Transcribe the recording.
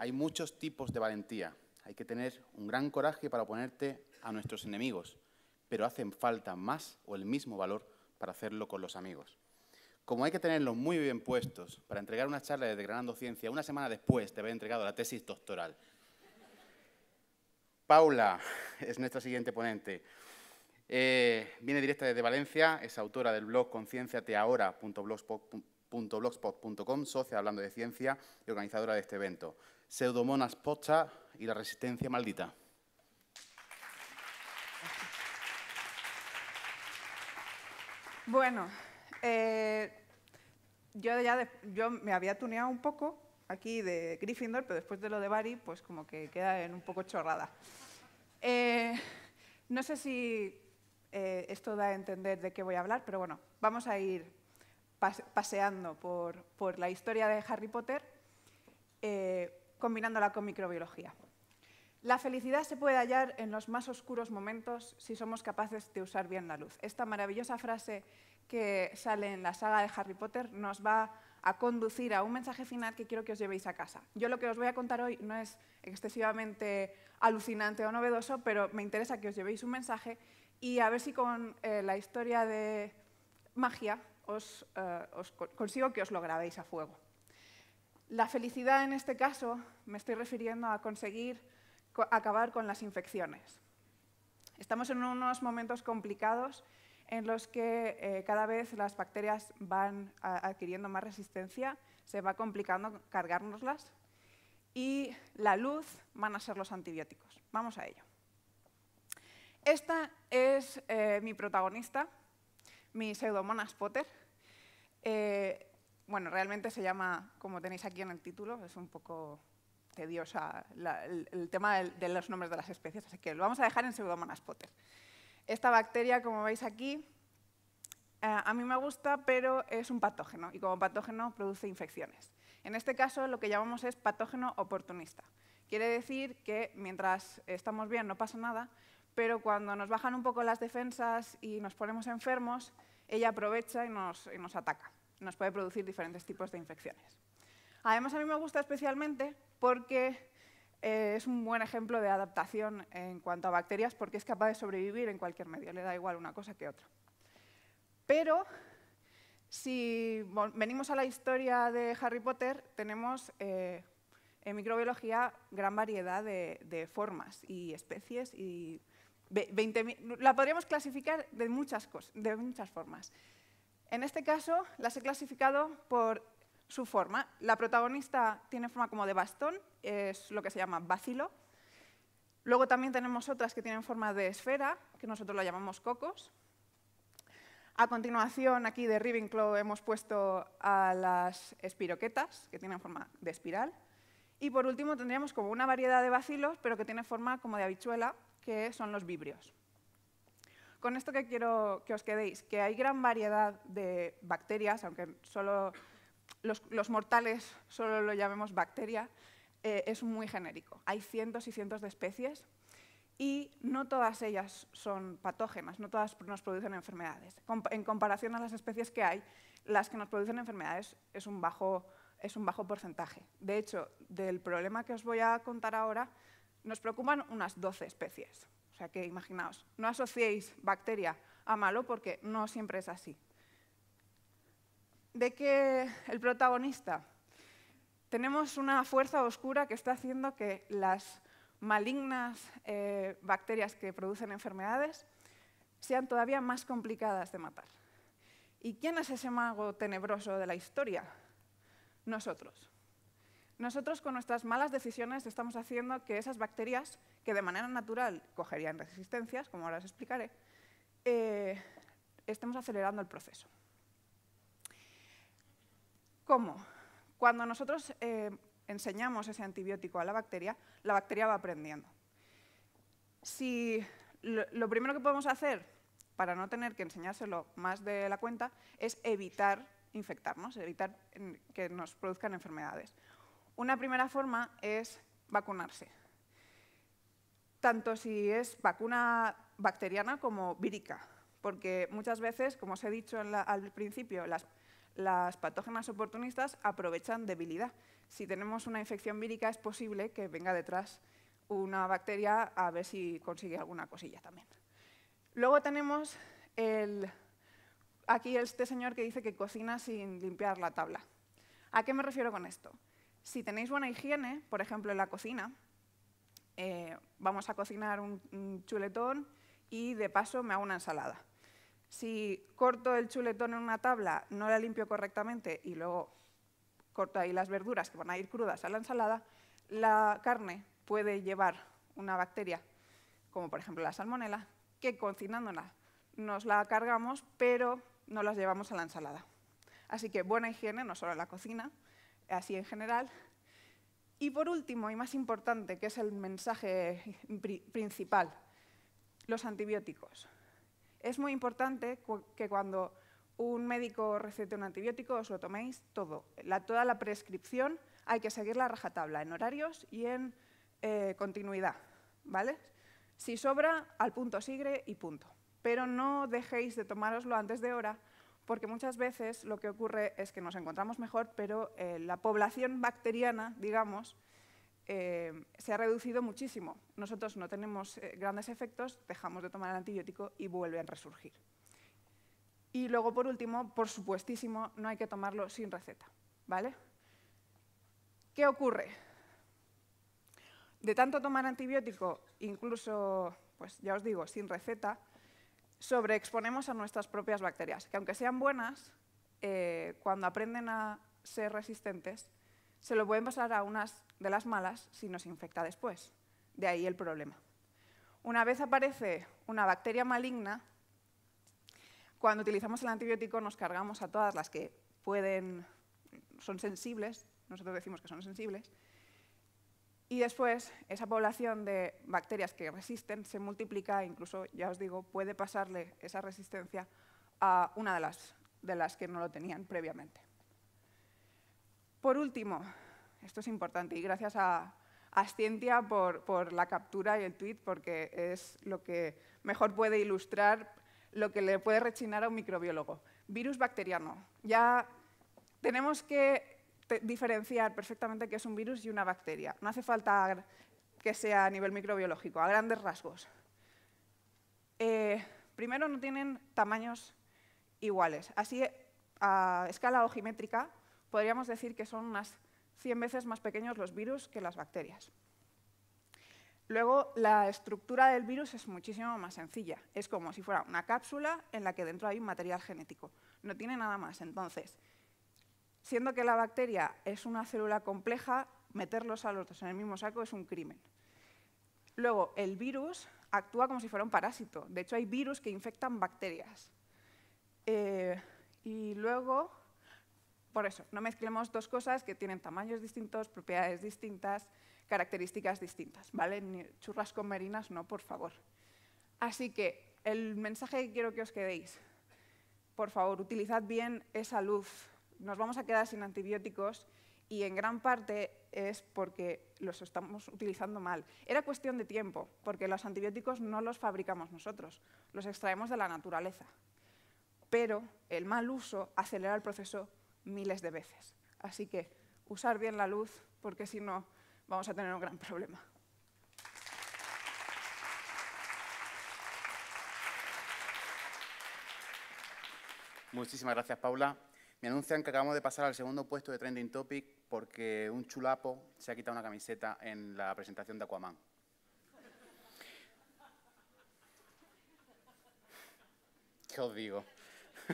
Hay muchos tipos de valentía. Hay que tener un gran coraje para oponerte a nuestros enemigos, pero hacen falta más o el mismo valor para hacerlo con los amigos. Como hay que tenerlos muy bien puestos para entregar una charla de Granando Ciencia una semana después de haber entregado la tesis doctoral. Paula es nuestra siguiente ponente. Eh, viene directa desde Valencia, es autora del blog concienciateahora.blogspot.com blogspot.com, socia hablando de ciencia y organizadora de este evento. Pseudomonas Pocha y la resistencia maldita. Bueno, eh, yo ya yo me había tuneado un poco aquí de Gryffindor, pero después de lo de Bari, pues como que queda en un poco chorrada. Eh, no sé si eh, esto da a entender de qué voy a hablar, pero bueno, vamos a ir paseando por, la historia de Harry Potter, eh, combinándola con microbiología. La felicidad se puede hallar en los más oscuros momentos si somos capaces de usar bien la luz. Esta maravillosa frase que sale en la saga de Harry Potter nos va a conducir a un mensaje final que quiero que os llevéis a casa. Yo lo que os voy a contar hoy no es excesivamente alucinante o novedoso, pero me interesa que os llevéis un mensaje y a ver si con eh, la historia de magia os, eh, consigo que os lo grabéis a fuego. La felicidad en este caso me estoy refiriendo a conseguir acabar con las infecciones. Estamos en unos momentos complicados en los que eh, cada vez las bacterias van adquiriendo más resistencia, se va complicando cargárnoslas y la luz van a ser los antibióticos. Vamos a ello. Esta es eh, mi protagonista, mi pseudomonas Potter. Eh, bueno, realmente se llama, como tenéis aquí en el título, es un poco tediosa el, tema de, los nombres de las especies, así que lo vamos a dejar en pseudomonas Potter. Esta bacteria, como veis aquí, eh, a mí me gusta, pero es un patógeno y como patógeno produce infecciones. En este caso lo que llamamos es patógeno oportunista. Quiere decir que mientras estamos bien no pasa nada, pero cuando nos bajan un poco las defensas y nos ponemos enfermos, ella aprovecha y nos, ataca. Nos puede producir diferentes tipos de infecciones. Además, a mí me gusta especialmente porque eh, es un buen ejemplo de adaptación en cuanto a bacterias porque es capaz de sobrevivir en cualquier medio, le da igual una cosa que otra. Pero si venimos a la historia de Harry Potter, tenemos eh, en microbiología gran variedad de, de, formas y especies y la podríamos clasificar de muchas, cosas, de muchas formas. En este caso, las he clasificado por su forma. La protagonista tiene forma como de bastón, es lo que se llama bacilo. Luego también tenemos otras que tienen forma de esfera, que nosotros la llamamos cocos. A continuación, aquí de Ravenclaw hemos puesto a las espiroquetas, que tienen forma de espiral. Y por último tendríamos como una variedad de bacilos, pero que tiene forma como de habichuela, que son los vibrios. Con esto que quiero que os quedéis, que hay gran variedad de bacterias, aunque solo los, mortales solo lo llamemos bacteria, eh, es muy genérico. Hay cientos y cientos de especies y no todas ellas son patógenas, no todas nos producen enfermedades. En comparación a las especies que hay, las que nos producen enfermedades es un bajo, es un bajo porcentaje. De hecho, del problema que os voy a contar ahora, nos preocupan unas 12 especies. O sea que imaginaos, no asociéis bacteria a malo porque no siempre es así. ¿De que el protagonista? Tenemos una fuerza oscura que está haciendo que las malignas eh, bacterias que producen enfermedades sean todavía más complicadas de matar. ¿Y quién es ese mago tenebroso de la historia? Nosotros nosotros con nuestras malas decisiones estamos haciendo que esas bacterias, que de manera natural cogerían resistencias, como ahora os explicaré, eh, estemos acelerando el proceso. ¿Cómo? Cuando nosotros eh, enseñamos ese antibiótico a la bacteria, la bacteria va aprendiendo. Si lo primero que podemos hacer para no tener que enseñárselo más de la cuenta es evitar infectarnos, evitar que nos produzcan enfermedades. Una primera forma es vacunarse. Tanto si es vacuna bacteriana como vírica, porque muchas veces, como os he dicho al principio, las, patógenas oportunistas aprovechan debilidad. Si tenemos una infección vírica es posible que venga detrás una bacteria a ver si consigue alguna cosilla también. Luego tenemos el, aquí este señor que dice que cocina sin limpiar la tabla. ¿A qué me refiero con esto? Si tenéis buena higiene, por ejemplo en la cocina, eh, vamos a cocinar un, chuletón y de paso me hago una ensalada. Si corto el chuletón en una tabla, no la limpio correctamente y luego corto ahí las verduras que van a ir crudas a la ensalada, la carne puede llevar una bacteria, como por ejemplo la salmonela, que cocinándola nos la cargamos, pero no las llevamos a la ensalada. Así que buena higiene, no solo en la cocina, así en general. Y por último, y más importante, que es el mensaje principal, los antibióticos. Es muy importante que cuando un médico recete un antibiótico, os lo toméis todo. toda la prescripción hay que seguirla la rajatabla, en horarios y en eh, continuidad. ¿vale? Si sobra, al punto sigre y punto. Pero no dejéis de tomároslo antes de hora porque muchas veces lo que ocurre es que nos encontramos mejor, pero eh, la población bacteriana, digamos, eh, se ha reducido muchísimo. Nosotros no tenemos eh, grandes efectos, dejamos de tomar el antibiótico y vuelven a resurgir. Y luego, por último, por supuestísimo, no hay que tomarlo sin receta. ¿vale? ¿Qué ocurre? De tanto tomar antibiótico, incluso, pues ya os digo, sin receta, sobreexponemos a nuestras propias bacterias, que aunque sean buenas, eh, cuando aprenden a ser resistentes, se lo pueden pasar a unas de las malas si nos infecta después. De ahí el problema. Una vez aparece una bacteria maligna, cuando utilizamos el antibiótico nos cargamos a todas las que pueden, son sensibles, nosotros decimos que son sensibles, y después, esa población de bacterias que resisten se multiplica, e incluso, ya os digo, puede pasarle esa resistencia a una de las, de las que no lo tenían previamente. Por último, esto es importante, y gracias a, Ascientia por, por, la captura y el tweet, porque es lo que mejor puede ilustrar lo que le puede rechinar a un microbiólogo. Virus bacteriano. Ya tenemos que diferenciar perfectamente qué es un virus y una bacteria. No hace falta que sea a nivel microbiológico, a grandes rasgos. Eh, primero, no tienen tamaños iguales. Así, a escala ojimétrica, podríamos decir que son unas 100 veces más pequeños los virus que las bacterias. Luego, la estructura del virus es muchísimo más sencilla. Es como si fuera una cápsula en la que dentro hay un material genético. No tiene nada más. Entonces, siendo que la bacteria es una célula compleja, meterlos a los dos en el mismo saco es un crimen. Luego, el virus actúa como si fuera un parásito. De hecho, hay virus que infectan bacterias. Eh, y luego, por eso, no mezclemos dos cosas que tienen tamaños distintos, propiedades distintas, características distintas, ¿vale? Ni churras con merinas, no, por favor. Así que el mensaje que quiero que os quedéis, por favor, utilizad bien esa luz nos vamos a quedar sin antibióticos y en gran parte es porque los estamos utilizando mal. Era cuestión de tiempo, porque los antibióticos no los fabricamos nosotros, los extraemos de la naturaleza. Pero el mal uso acelera el proceso miles de veces. Así que usar bien la luz, porque si no vamos a tener un gran problema. Muchísimas gracias, Paula. Me anuncian que acabamos de pasar al segundo puesto de Trending Topic porque un chulapo se ha quitado una camiseta en la presentación de Aquaman. ¿Qué os digo?